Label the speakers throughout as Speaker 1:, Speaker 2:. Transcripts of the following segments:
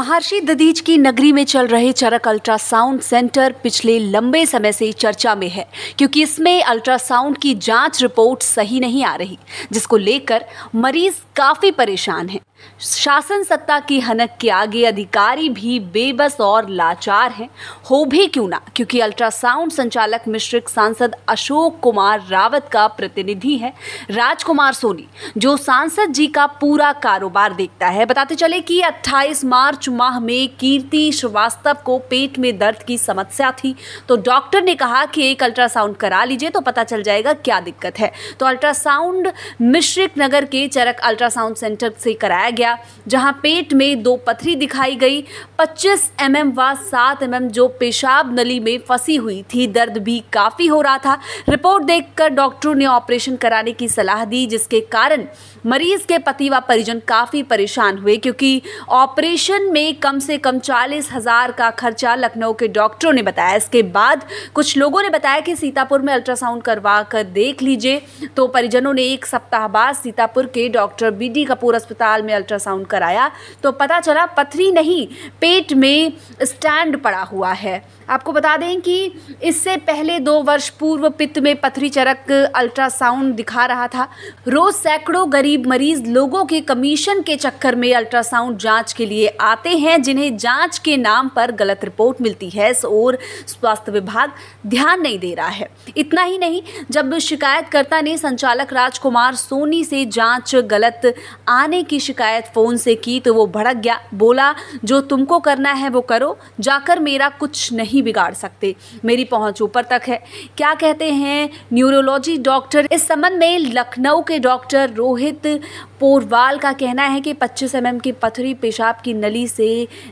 Speaker 1: महर्षि ददीज की नगरी में चल रहे चरक अल्ट्रासाउंड सेंटर पिछले लंबे समय से चर्चा में है क्योंकि इसमें अल्ट्रासाउंड की जांच रिपोर्ट सही नहीं आ रही जिसको लेकर मरीज काफ़ी परेशान हैं शासन सत्ता की हनक के आगे अधिकारी भी बेबस और लाचार हैं हो भी क्यों ना क्योंकि अल्ट्रासाउंड संचालक मिश्रिक सांसद अशोक कुमार रावत का प्रतिनिधि है राजकुमार सोनी जो सांसद जी का पूरा कारोबार देखता है बताते चले कि 28 मार्च माह में कीर्ति श्रीवास्तव को पेट में दर्द की समस्या थी तो डॉक्टर ने कहा कि एक अल्ट्रासाउंड करा लीजिए तो पता चल जाएगा क्या दिक्कत है तो अल्ट्रासाउंड मिश्रिक नगर के चरक अल्ट्रासाउंड सेंटर से कराया पाया गया जहां पेट में दो पथरी दिखाई गई 25 एम एम व 7 एम जो पेशाब नली में फंसी हुई थी दर्द भी काफ़ी हो रहा था रिपोर्ट देखकर डॉक्टरों ने ऑपरेशन कराने की सलाह दी जिसके कारण मरीज के पति व परिजन काफ़ी परेशान हुए क्योंकि ऑपरेशन में कम से कम चालीस हज़ार का खर्चा लखनऊ के डॉक्टरों ने बताया इसके बाद कुछ लोगों ने बताया कि सीतापुर में अल्ट्रासाउंड करवा कर देख लीजिए तो परिजनों ने एक सप्ताह बाद सीतापुर के डॉक्टर बी डी कपूर अस्पताल में अल्ट्रासाउंड कराया तो पता चला पथरी नहीं पेट में स्टैंड पड़ा हुआ है आपको बता दें कि इससे पहले दो वर्ष पूर्व पित्त में पथरी चरक अल्ट्रासाउंड दिखा रहा था रोज सैकड़ों गरीब मरीज लोगों के कमीशन के चक्कर में अल्ट्रासाउंड जांच के लिए आते हैं जिन्हें जांच के नाम पर गलत रिपोर्ट मिलती है और स्वास्थ्य विभाग ध्यान नहीं दे रहा है इतना ही नहीं जब शिकायतकर्ता ने संचालक राजकुमार सोनी से जांच गलत आने की शिकायत शिकायत फ़ोन से की तो वो भड़क गया बोला जो तुमको करना है वो करो जाकर मेरा कुछ नहीं बिगाड़ सकते मेरी पहुंच ऊपर तक है क्या कहते हैं न्यूरोलॉजी डॉक्टर इस संबंध में लखनऊ के डॉक्टर रोहित पोरवाल का कहना है कि 25 एम mm की पथरी पेशाब की नली से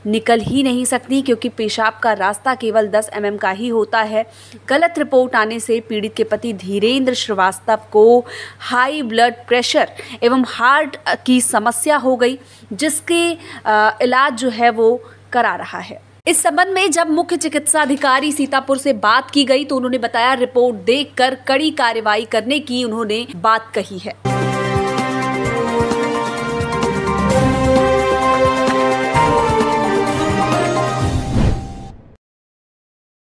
Speaker 1: निकल ही नहीं सकती क्योंकि पेशाब का रास्ता केवल 10 एम mm का ही होता है गलत रिपोर्ट आने से पीड़ित के पति धीरेन्द्र श्रीवास्तव को हाई ब्लड प्रेशर एवं हार्ट की समस्या हो गई जिसके इलाज जो है वो करा रहा है इस संबंध में जब मुख्य चिकित्सा अधिकारी सीतापुर से बात की गई तो उन्होंने बताया रिपोर्ट देखकर कड़ी कार्रवाई करने की उन्होंने बात कही है